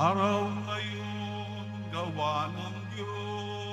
Araw na yun, gawa ng Diyos.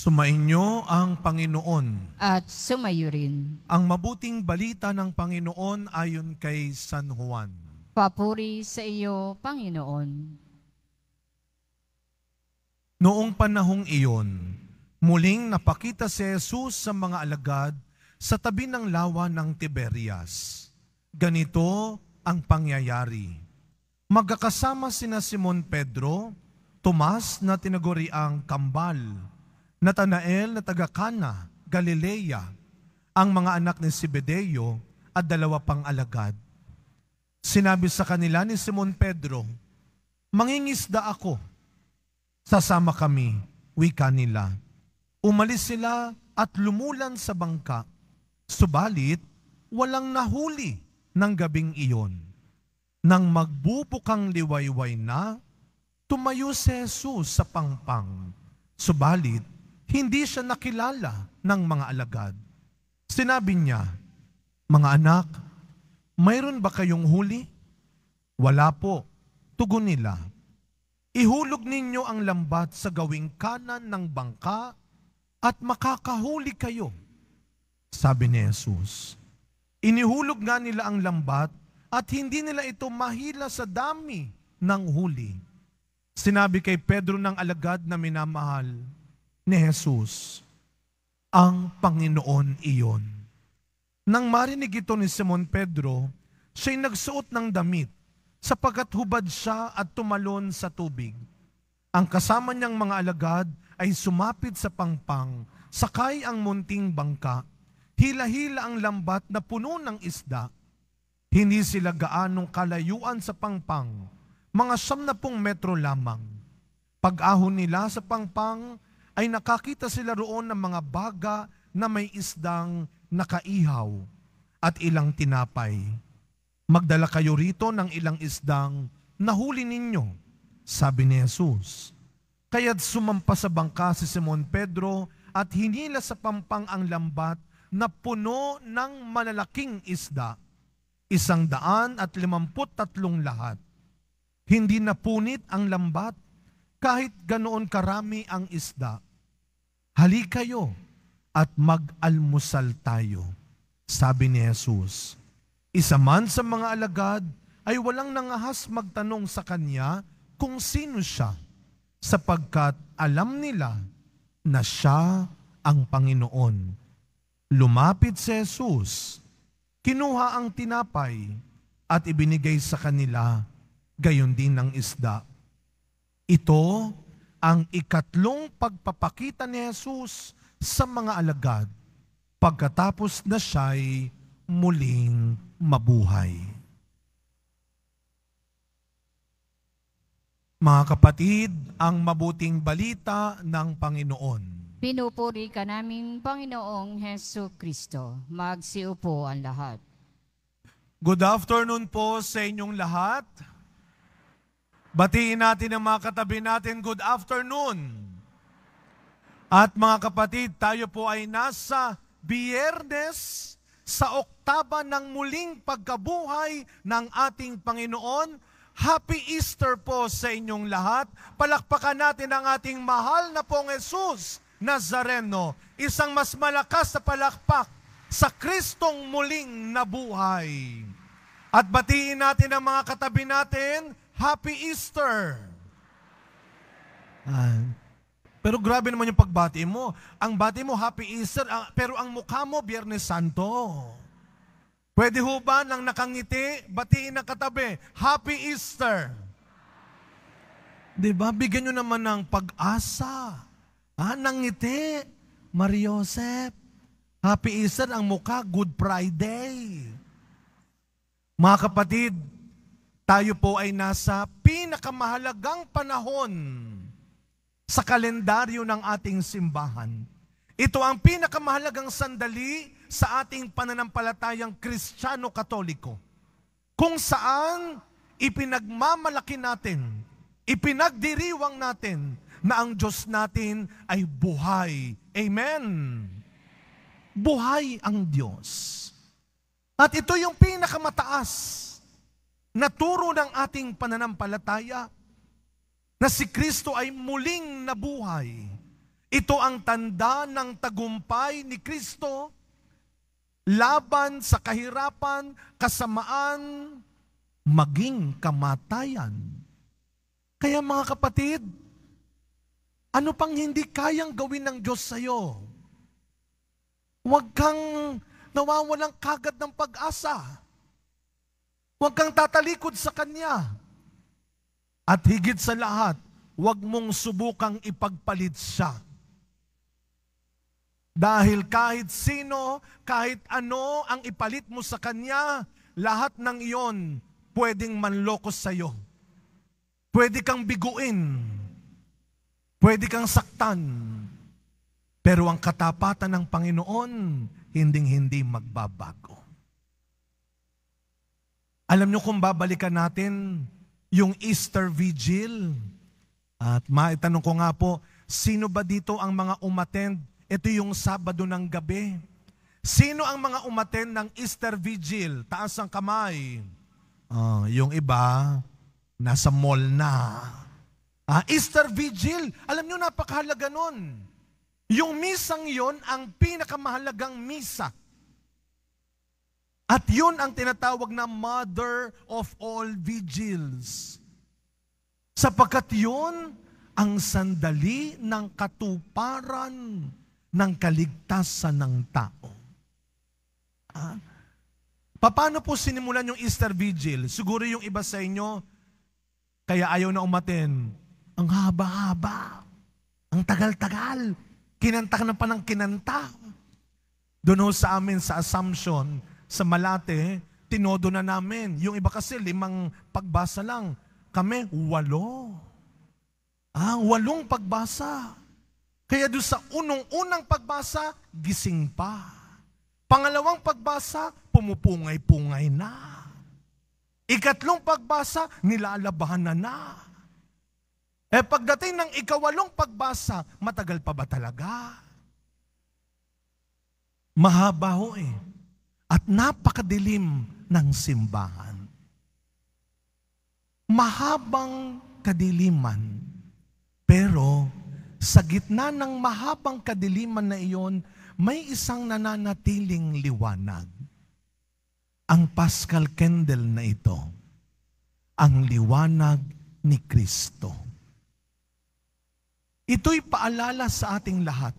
Sumainyo ang Panginoon. At sumayo rin. Ang mabuting balita ng Panginoon ayon kay San Juan. Papuri sa iyo, Panginoon. Noong panahong iyon, muling napakita si Jesus sa mga alagad sa tabi ng lawa ng Tiberias. Ganito ang pangyayari. Magkakasama sina Simon Pedro, Tomas na tinaguriang Kambal, Natanael na taga Kana, Galilea, ang mga anak ni Sibedeo at dalawa pang alagad. Sinabi sa kanila ni Simon Pedro, Mangingisda ako, sasama kami, wika nila. Umalis sila at lumulan sa bangka, subalit walang nahuli ng gabing iyon. Nang magbubukang liwayway na, tumayo si Jesus sa pangpang, subalit hindi siya nakilala ng mga alagad. Sinabi niya, Mga anak, mayroon ba kayong huli? Wala po. Tugon nila, Ihulog ninyo ang lambat sa gawing kanan ng bangka at makakahuli kayo. Sabi ni Jesus, inihulog nga nila ang lambat at hindi nila ito mahila sa dami ng huli. Sinabi kay Pedro ng alagad na minamahal, ni Jesus, ang Panginoon iyon. Nang marinig ito ni Simon Pedro, siya'y nagsuot ng damit sapagkat hubad siya at tumalon sa tubig. Ang kasama niyang mga alagad ay sumapit sa pangpang, sakay ang munting bangka, hila-hila ang lambat na puno ng isda. Hindi sila gaanong kalayuan sa pangpang, mga siyam na pong metro lamang. Pag-ahon nila sa pangpang, ay nakakita sila roon ng mga baga na may isdang nakaihaw at ilang tinapay. Magdala kayo rito ng ilang isdang nahuli ninyo, sabi ni Jesus. Kaya't sumampa sa bangka si Simon Pedro at hinila sa pampang ang lambat na puno ng malalaking isda, isang daan at limamput tatlong lahat. Hindi napunit ang lambat kahit ganoon karami ang isda halikayo at mag-almusal tayo. Sabi ni Jesus, isa man sa mga alagad ay walang nangahas magtanong sa kanya kung sino siya sapagkat alam nila na siya ang Panginoon. Lumapit si Jesus, kinuha ang tinapay at ibinigay sa kanila, gayon din ang isda. Ito ang ikatlong pagpapakita ni Jesus sa mga alagad pagkatapos na siya'y muling mabuhay. Mga kapatid, ang mabuting balita ng Panginoon. Pinupuri ka namin, Panginoong Heso Kristo. Magsiupo ang lahat. Good afternoon po sa inyong lahat. Batiin natin ang mga katabi natin, good afternoon. At mga kapatid, tayo po ay nasa biyernes sa oktaba ng muling pagkabuhay ng ating Panginoon. Happy Easter po sa inyong lahat. Palakpakan natin ang ating mahal na pong Jesus Nazareno. Isang mas malakas na palakpak sa Kristong muling nabuhay. At batiin natin ang mga katabi natin, Happy Easter! Ah, pero grabe naman yung pagbati mo. Ang bati mo, Happy Easter, ah, pero ang mukha mo, Biyernes Santo. Pwede ho ba nang nakangiti, batiin na katabi, Happy Easter! Diba? Bigyan nyo naman ng pag-asa. Ah, nangiti. Mariosep. Happy Easter ang mukha, Good Friday. Mga kapatid, tayo po ay nasa pinakamahalagang panahon sa kalendaryo ng ating simbahan. Ito ang pinakamahalagang sandali sa ating pananampalatayang Kristiyano-Katoliko. Kung saan ipinagmamalaki natin, ipinagdiriwang natin na ang Diyos natin ay buhay. Amen. Buhay ang Diyos. At ito yung pinakamataas naturo ng ating pananampalataya na si Kristo ay muling nabuhay. Ito ang tanda ng tagumpay ni Kristo laban sa kahirapan, kasamaan, maging kamatayan. Kaya mga kapatid, ano pang hindi kayang gawin ng Diyos sa iyo? Huwag kang nawawalang kagad ng pag-asa. Huwag kang tatalikod sa Kanya. At higit sa lahat, huwag mong subukang ipagpalit siya. Dahil kahit sino, kahit ano ang ipalit mo sa Kanya, lahat ng iyon pwedeng manloko sa iyo. Pwede kang biguin. Pwede kang saktan. Pero ang katapatan ng Panginoon, hinding-hindi magbabago. Alam nyo kung babalikan natin yung Easter Vigil. At maitanong ko nga po, sino ba dito ang mga umattend? Ito yung Sabado ng gabi. Sino ang mga umattend ng Easter Vigil? Taas ang kamay. Uh, yung iba, nasa mall na. Uh, Easter Vigil, alam nyo napakahalaga nun. Yung misang yon ang pinakamahalagang misa at yun ang tinatawag na mother of all vigils. Sapagkat yun ang sandali ng katuparan ng kaligtasan ng tao. Ah, paano po sinimulan yung Easter Vigil? Siguro yung iba sa inyo, kaya ayaw na umaten. Ang haba-haba. Ang tagal-tagal. Kinanta ka na pa ng kinanta. Doon sa amin sa assumption, sa Malate, tinodo na namin. Yung iba kasi limang pagbasa lang. Kami, walo. Ah, walong pagbasa. Kaya doon sa unong-unang pagbasa, gising pa. Pangalawang pagbasa, pumupungay-pungay na. Ikatlong pagbasa, nilalabahan na na. Eh pagdating ng ikawalong pagbasa, matagal pa ba talaga? Mahaba ho eh at napakadilim ng simbahan. Mahabang kadiliman, pero sa gitna ng mahabang kadiliman na iyon, may isang nananatiling liwanag. Ang Pascal Candle na ito, ang liwanag ni Kristo. Ito'y paalala sa ating lahat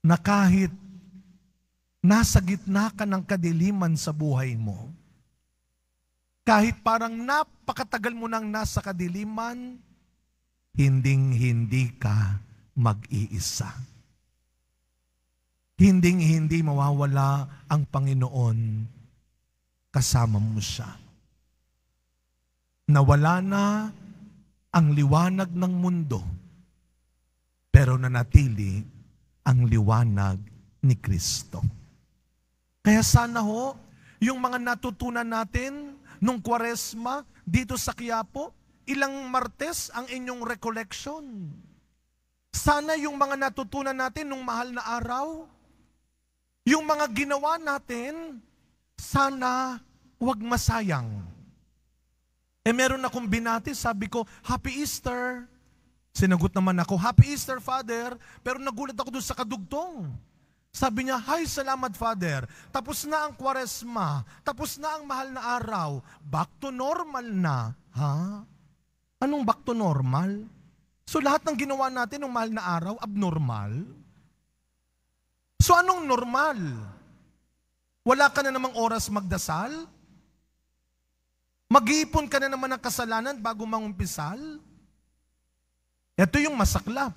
na kahit Nasa gitna ka ng kadiliman sa buhay mo. Kahit parang napakatagal mo nang nasa kadiliman, hinding-hindi ka mag-iisa. Hinding-hindi mawawala ang Panginoon kasama mo siya. Nawala na ang liwanag ng mundo, pero nanatili ang liwanag ni Kristo. Kaya sana ho, yung mga natutunan natin nung kwaresma dito sa Quiapo, ilang martes ang inyong recollection. Sana yung mga natutunan natin nung mahal na araw, yung mga ginawa natin, sana wag masayang. Eh meron akong binati, sabi ko, Happy Easter. Sinagot naman ako, Happy Easter, Father. Pero nagulat ako doon sa kadugtong. Sabi niya, Hay, salamat Father. Tapos na ang kwaresma. Tapos na ang mahal na araw. Back to normal na. Ha? Anong back to normal? So lahat ng ginawa natin ng mahal na araw, abnormal? So anong normal? Wala ka na namang oras magdasal? Mag-iipon ka na naman ng kasalanan bago mangumpisal? Ito yung masaklap.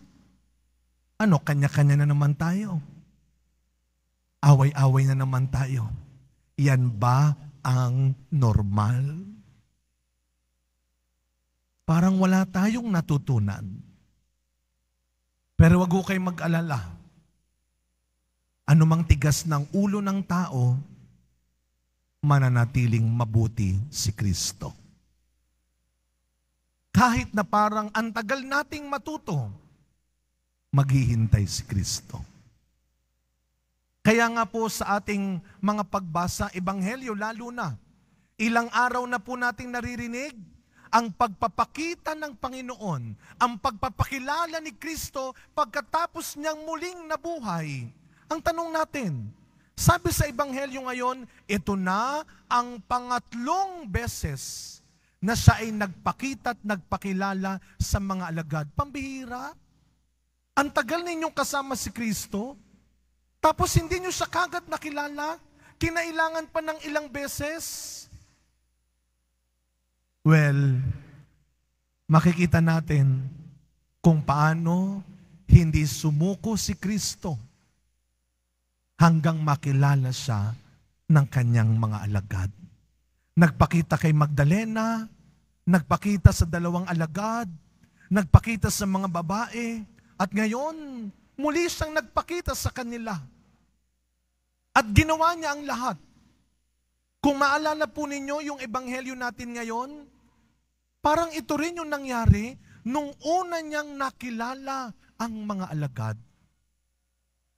Ano, kanya-kanya na naman tayo. Away-away na naman tayo. Yan ba ang normal? Parang wala tayong natutunan. Pero wag ko kayo mag-alala. Anumang tigas ng ulo ng tao, mananatiling mabuti si Kristo. Kahit na parang antagal nating matuto, maghihintay si Kristo. Kaya nga po sa ating mga pagbasa, Ebanghelyo lalo na, ilang araw na po nating naririnig ang pagpapakita ng Panginoon, ang pagpapakilala ni Kristo pagkatapos niyang muling nabuhay. Ang tanong natin, sabi sa Ebanghelyo ngayon, ito na ang pangatlong beses na siya ay nagpakita at nagpakilala sa mga alagad. Pambihira. Ang tagal ninyong kasama si Kristo, tapos hindi nyo siya kagad nakilala, kinailangan pa ng ilang beses. Well, makikita natin kung paano hindi sumuko si Kristo hanggang makilala siya ng kanyang mga alagad. Nagpakita kay Magdalena, nagpakita sa dalawang alagad, nagpakita sa mga babae, at ngayon, muli siyang nagpakita sa kanila. At ginawa niya ang lahat. Kung maalala po ninyo yung ebanghelyo natin ngayon, parang ito rin yung nangyari nung una niyang nakilala ang mga alagad.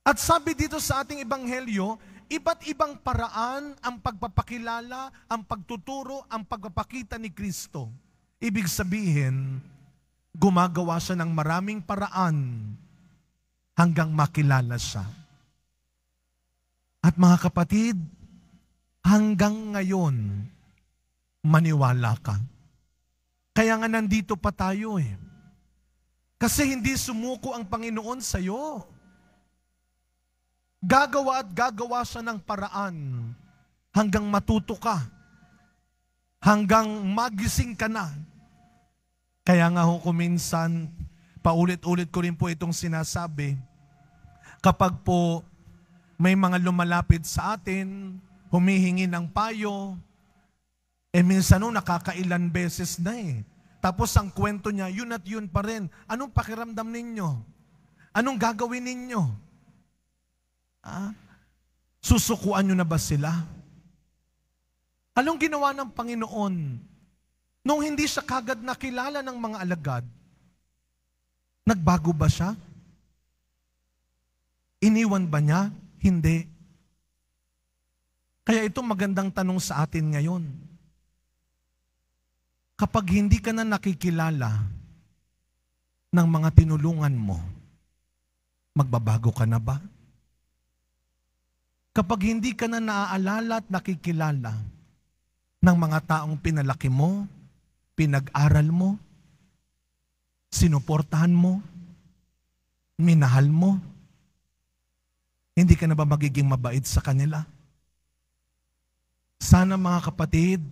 At sabi dito sa ating ebanghelyo, iba't ibang paraan ang pagpapakilala, ang pagtuturo, ang pagpapakita ni Kristo. Ibig sabihin, gumagawa siya ng maraming paraan hanggang makilala siya. At mga kapatid, hanggang ngayon, maniwala ka. Kaya nga nandito pa tayo eh. Kasi hindi sumuko ang Panginoon sa iyo. Gagawa at gagawa siya ng paraan hanggang matuto ka, hanggang magising ka na. Kaya nga ho kuminsan, paulit-ulit ko rin po itong sinasabi, kapag po may mga lumalapit sa atin, humihingi ng payo, eh minsan no, nakakailan beses na eh. Tapos ang kwento niya, yun at yun pa rin. Anong pakiramdam ninyo? Anong gagawin ninyo? Ha? Ah, susukuan nyo na ba sila? Anong ginawa ng Panginoon? Nung hindi siya kagad nakilala ng mga alagad, Nagbago ba siya? Iniwan ba niya? Hindi. Kaya ito magandang tanong sa atin ngayon. Kapag hindi ka na nakikilala ng mga tinulungan mo, magbabago ka na ba? Kapag hindi ka na naaalala at nakikilala ng mga taong pinalaki mo, pinag-aral mo, sinuportahan mo, minahal mo, hindi ka na ba magiging mabait sa kanila? Sana mga kapatid,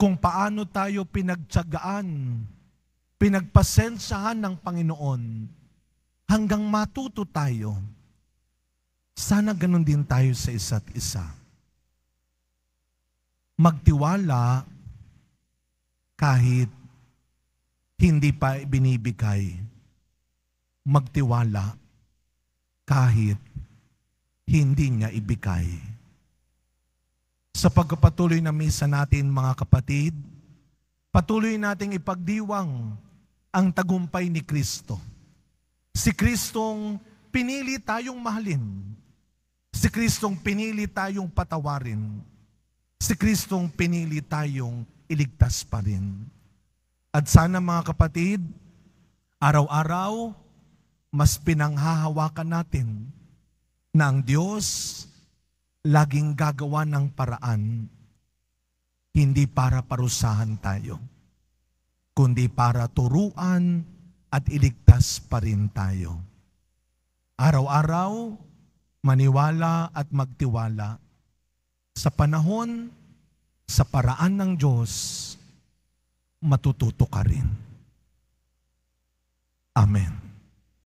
kung paano tayo pinagtsagaan, pinagpasensahan ng Panginoon, hanggang matuto tayo, sana ganun din tayo sa isa't isa. Magtiwala kahit hindi pa binibigay. Magtiwala kahit hindi niya ibigay. Sa pagpapatuloy na misa natin mga kapatid, patuloy nating ipagdiwang ang tagumpay ni Kristo. Si Kristong pinili tayong mahalin. Si Kristong pinili tayong patawarin. Si Kristong pinili tayong iligtas pa rin. At sana mga kapatid, araw-araw, mas pinanghahawakan natin na ang Diyos laging gagawa ng paraan, hindi para parusahan tayo, kundi para turuan at iligtas pa rin tayo. Araw-araw, maniwala at magtiwala sa panahon, sa paraan ng Diyos, matututo ka rin. Amen.